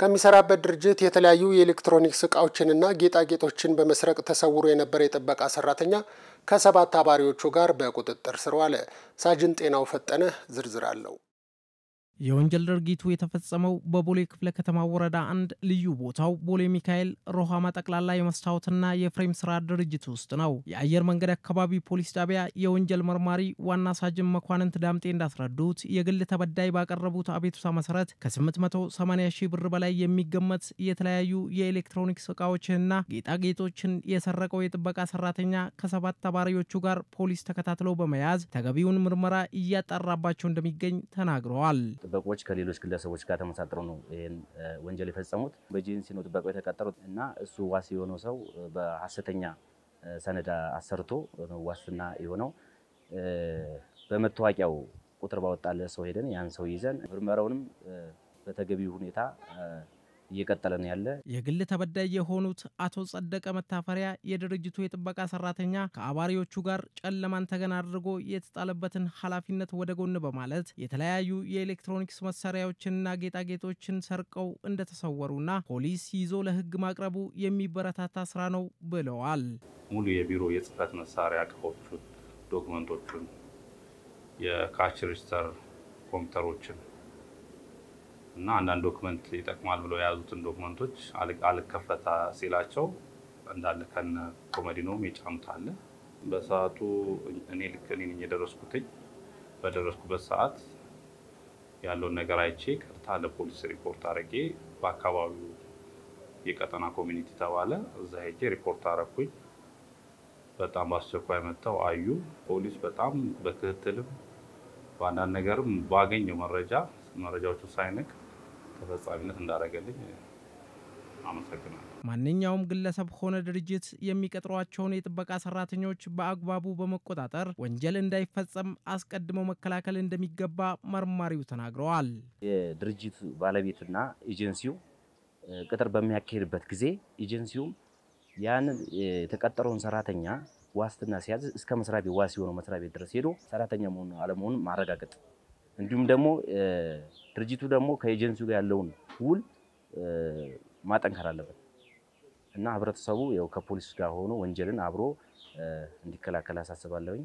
ከሚሰራበት ድርጅት የተለያዩ የኤሌክትሮኒክስ እቃዎችንና ጌጣጌጦችን በመስረቅ ተሰውሮ የነበረ የጥበቃ ሰራተኛ ከሰባት አባሪዎቹ ጋር በቁጥጥር ስር ዋለ። ሳጅን ጤናው ፈጠነ ዝርዝር አለው። የወንጀል ድርጊቱ የተፈጸመው በቦሌ ክፍለ ከተማ ወረዳ አንድ ልዩ ቦታው ቦሌ ሚካኤል ሮሃማ ጠቅላላ የመስታወትና የፍሬም ስራ ድርጅት ውስጥ ነው። የአየር መንገድ አካባቢ ፖሊስ ጣቢያ የወንጀል መርማሪ ዋና ሳጅን መኳንንት ዳምጤ እንዳስረዱት የግል ተበዳይ ባቀረቡት አቤቱታ መሰረት ከ880 ሺህ ብር በላይ የሚገመት የተለያዩ የኤሌክትሮኒክስ እቃዎችንና ጌጣጌጦችን የሰረቀው የጥበቃ ሰራተኛ ከሰባት ተባሪዎቹ ጋር ፖሊስ ተከታትለው በመያዝ ተገቢውን ምርመራ እያጣራባቸው እንደሚገኝ ተናግረዋል። ጥበቆች ከሌሎች ግለሰቦች ጋር ተመሳጥረው ነው ይህን ወንጀል የፈጸሙት። በጂንሲ ነው ጥበቃው የተቀጠሩት እና እሱ ዋስ የሆነው ሰው በሀሰተኛ ሰነድ አሰርቶ ዋስትና የሆነው በመታወቂያው ቁጥር ባወጣለ ሰው ሄደን ያን ሰው ይዘን ምርመራውንም በተገቢ ሁኔታ እየቀጠለ ነው ያለ። የግል ተበዳይ የሆኑት አቶ ጸደቀ መታፈሪያ የድርጅቱ የጥበቃ ሰራተኛ ከአባሪዎቹ ጋር ጨለማን ተገን አድርጎ የተጣለበትን ኃላፊነት ወደ ጎን በማለት የተለያዩ የኤሌክትሮኒክስ መሳሪያዎችንና ጌጣጌጦችን ሰርቀው እንደተሰወሩና ፖሊስ ይዞ ለህግ ማቅረቡ የሚበረታታ ስራ ነው ብለዋል። ሙሉ የቢሮ የጽህፈት መሳሪያ እቃዎቹን፣ ዶክመንቶቹን፣ የካች ሬጅስተር ኮምፒውተሮችን እና አንዳንድ ዶክመንት ይጠቅማል ብለው የያዙትን ዶክመንቶች አልከፈታ ሲላቸው እንዳለ ከነ ኮመዲኖም የጫኑት አለ። በሰዓቱ እኔ ልክ እኔ ነኝ የደረስኩትኝ። በደረስኩበት ሰዓት ያለውን ነገር አይቼ ቀጥታ ለፖሊስ ሪፖርት አድርጌ በአካባቢው የቀጠና ኮሚኒቲ ተባለ እዛ ሄጄ ሪፖርት አረኩኝ። በጣም በአስቸኳይ መጥተው አዩ። ፖሊስ በጣም በክትትልም በአንዳንድ ነገርም ባገኘው መረጃ መረጃዎቹ ሳይነቅ ተፈጻሚነት እንዳደረገልኝ አመሰግናለሁ። ማንኛውም ግለሰብ ሆነ ድርጅት የሚቀጥሯቸውን የጥበቃ ሰራተኞች በአግባቡ በመቆጣጠር ወንጀል እንዳይፈጸም አስቀድሞ መከላከል እንደሚገባ መርማሪው ተናግረዋል። የድርጅት ባለቤትና ኤጀንሲው ቅጥር በሚያካሄድበት ጊዜ ኤጀንሲውም ያንን የተቀጠረውን ሰራተኛ ዋስትና ሲያዝ እስከ መስሪያ ቤት ዋስ የሆነው መስሪያ ቤት ድረስ ሄዶ ሰራተኛ መሆኑ አለመሆኑን ማረጋገጥ እንዲሁም ደግሞ ድርጅቱ ደግሞ ከኤጀንሲው ጋር ያለውን ውል ማጠንከር አለበት እና ህብረተሰቡ ያው ከፖሊስ ጋር ሆኖ ወንጀልን አብሮ እንዲከላከል አሳስባለሁኝ።